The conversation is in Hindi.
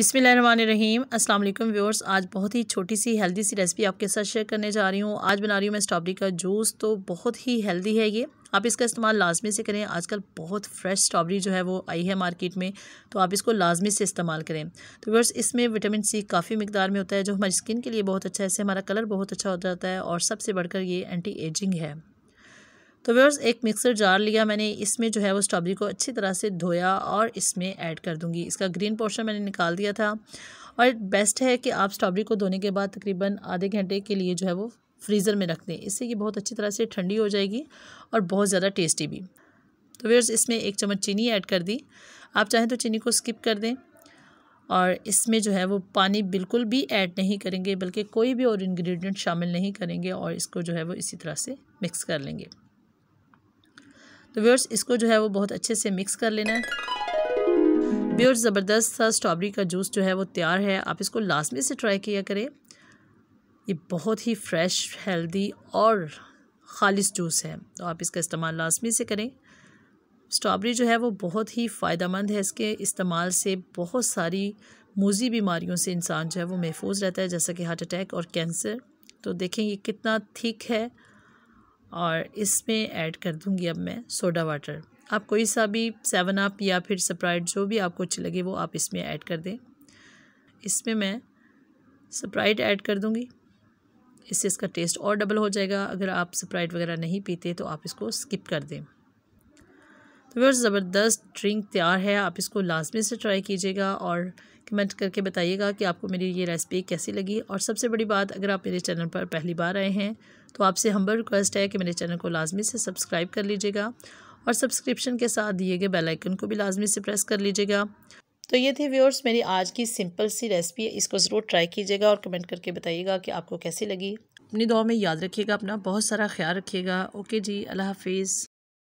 बिसमीम अस्सलाम वालेकुम व्यूअर्स आज बहुत ही छोटी सी हेल्दी सी रेसिपी आपके साथ शेयर करने जा रही हूँ आज बना रही हूँ मैं स्ट्रॉबेरी का जूस तो बहुत ही हेल्दी है ये आप इसका इस्तेमाल लाजमी से करें आजकल बहुत फ्रेश स्ट्रॉबेरी जो है वो आई है मार्केट में तो आप इसको लाजमी से इस्तेमाल करें तो व्यवर्स इसमें विटामिन सी काफ़ी मकदार में होता है जो हमारी स्किन के लिए बहुत अच्छा है इससे हमारा कलर बहुत अच्छा हो जाता है और सबसे बढ़कर ये एंटी एजिंग है तो व्यवर्स एक मिक्सर जार लिया मैंने इसमें जो है वो स्ट्रॉबेरी को अच्छी तरह से धोया और इसमें ऐड कर दूँगी इसका ग्रीन पोर्शन मैंने निकाल दिया था और बेस्ट है कि आप स्ट्रॉबेरी को धोने के बाद तकरीबन आधे घंटे के लिए जो है वो फ्रीज़र में रख दें इससे ये बहुत अच्छी तरह से ठंडी हो जाएगी और बहुत ज़्यादा टेस्टी भी तो व्यर्स इसमें एक चम्मच चीनी ऐड कर दी आप चाहें तो चीनी को स्किप कर दें और इसमें जो है वो पानी बिल्कुल भी ऐड नहीं करेंगे बल्कि कोई भी और इंग्रेडिएंट शामिल नहीं करेंगे और इसको जो है वो इसी तरह से मिक्स कर लेंगे तो व्यवर्स इसको जो है वो बहुत अच्छे से मिक्स कर लेना है व्यूअर्स ज़बरदस्त सा स्ट्रॉबेरी का जूस जो है वो तैयार है आप इसको लास्ट में से ट्राई किया करें ये बहुत ही फ्रेश हेल्दी और खालिश जूस है तो आप इसका इस्तेमाल लाजमी से करें स्ट्रॉबेरी जो है वो बहुत ही फ़ायदा मंद है इसके इस्तेमाल से बहुत सारी मूजी बीमारियों से इंसान जो है वो महफूज रहता है जैसा कि हार्ट अटैक और कैंसर तो देखें ये कितना थिक है और इसमें ऐड कर दूंगी अब मैं सोडा वाटर आप कोई सा भी सेवन अप या फिर स्प्राइट जो भी आपको अच्छी लगे वो आप इसमें ऐड कर दें इसमें मैं स्प्राइट ऐड कर दूंगी इससे इसका टेस्ट और डबल हो जाएगा अगर आप स्प्राइट वगैरह नहीं पीते तो आप इसको स्किप कर दें तो बहुत ज़बरदस्त ड्रिंक तैयार है आप इसको लाजमी से ट्राई कीजिएगा और कमेंट करके बताइएगा कि आपको मेरी ये रेसिपी कैसी लगी और सबसे बड़ी बात अगर आप मेरे चैनल पर पहली बार आए हैं तो आपसे हम्बल रिक्वेस्ट है कि मेरे चैनल को लाजमी से सब्सक्राइब कर लीजिएगा और सब्सक्रिप्शन के साथ दिए गए बेल आइकन को भी लाजमी से प्रेस कर लीजिएगा तो ये थी व्यूअर्स मेरी आज की सिंपल सी रेसिपी है इसको ज़रूर ट्राई कीजिएगा और कमेंट करके बताइएगा कि आपको कैसी लगी अपनी दुआ में याद रखिएगा अपना बहुत सारा ख्याल रखिएगा ओके जी अल्लाह हाफिज़